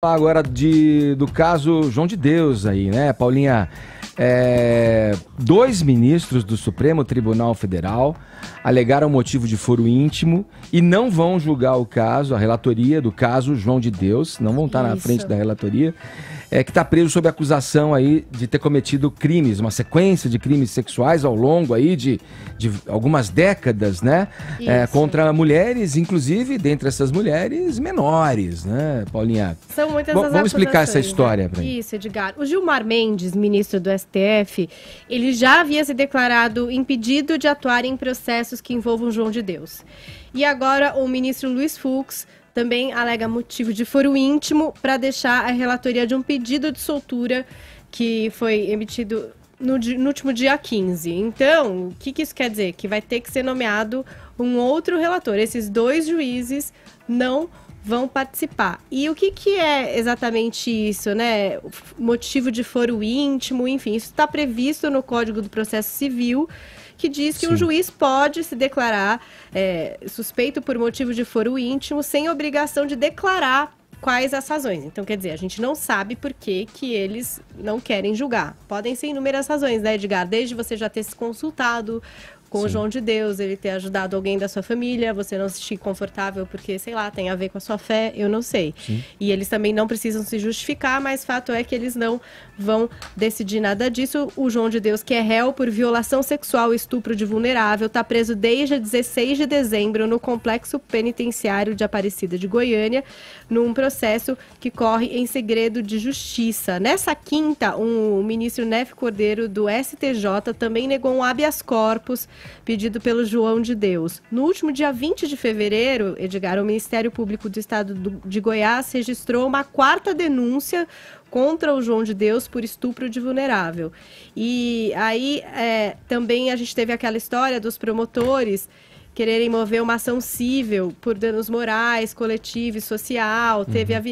falar agora de, do caso João de Deus aí, né, Paulinha? É, dois ministros do Supremo Tribunal Federal alegaram motivo de foro íntimo e não vão julgar o caso, a relatoria do caso João de Deus, não vão estar Isso. na frente da relatoria é, que está preso sob acusação aí de ter cometido crimes, uma sequência de crimes sexuais ao longo aí de, de algumas décadas, né? É, contra mulheres, inclusive, dentre essas mulheres, menores, né, Paulinha? São muitas Bom, Vamos explicar essa né? história para Isso, Edgar. O Gilmar Mendes, ministro do STF, ele já havia se declarado impedido de atuar em processos que envolvam João de Deus. E agora o ministro Luiz Fux também alega motivo de foro íntimo para deixar a relatoria de um pedido de soltura que foi emitido no, no, último dia 15. Então, o que, que isso quer dizer? Que vai ter que ser nomeado um outro relator. Esses dois juízes não vão participar. E o que, que é exatamente isso, né? O motivo de foro íntimo, enfim, isso está previsto no Código do Processo Civil, que diz que Sim. um juiz pode se declarar é, suspeito por motivo de foro íntimo sem obrigação de declarar quais as razões. Então, quer dizer, a gente não sabe por que, que eles não querem julgar. Podem ser inúmeras razões, né, Edgar? Desde você já ter se consultado com Sim. o João de Deus, ele ter ajudado alguém da sua família, você não se sentir confortável porque, sei lá, tem a ver com a sua fé, eu não sei. Sim. E eles também não precisam se justificar, mas fato é que eles não vão decidir nada disso. O João de Deus, que é réu por violação sexual e estupro de vulnerável, está preso desde 16 de dezembro no Complexo Penitenciário de Aparecida de Goiânia, num processo que corre em segredo de justiça. Nessa quinta, um, o ministro Nef Cordeiro do STJ também negou um habeas corpus pedido pelo João de Deus. No último dia 20 de fevereiro, Edgar, o Ministério Público do Estado de Goiás registrou uma quarta denúncia contra o João de Deus por estupro de vulnerável. E aí é, também a gente teve aquela história dos promotores quererem mover uma ação civil por danos morais, coletivo e social. Uhum. Teve a,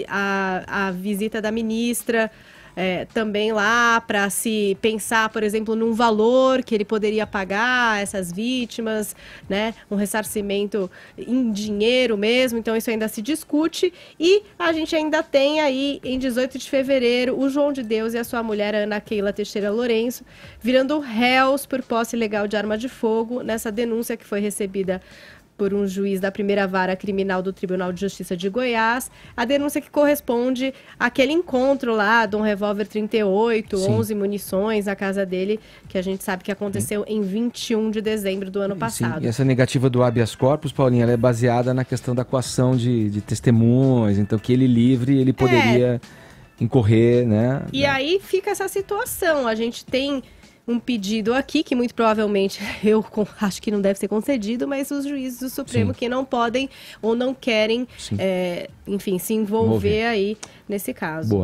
a, a visita da ministra é, também lá para se pensar, por exemplo, num valor que ele poderia pagar essas vítimas, né? Um ressarcimento em dinheiro mesmo. Então isso ainda se discute e a gente ainda tem aí em 18 de fevereiro o João de Deus e a sua mulher Ana Keila Teixeira Lourenço virando réus por posse ilegal de arma de fogo nessa denúncia que foi recebida por um juiz da primeira vara criminal do Tribunal de Justiça de Goiás, a denúncia que corresponde àquele encontro lá de um revólver 38, Sim. 11 munições na casa dele, que a gente sabe que aconteceu Sim. em 21 de dezembro do ano passado. Sim. E essa negativa do habeas corpus, Paulinha, ela é baseada na questão da coação de, de testemunhas, então que ele livre, ele é. poderia... É. Incorrer, né? E né? aí fica essa situação. A gente tem um pedido aqui, que muito provavelmente eu acho que não deve ser concedido, mas os juízes do Supremo Sim. que não podem ou não querem, é, enfim, se envolver, envolver. aí nesse caso. Boa.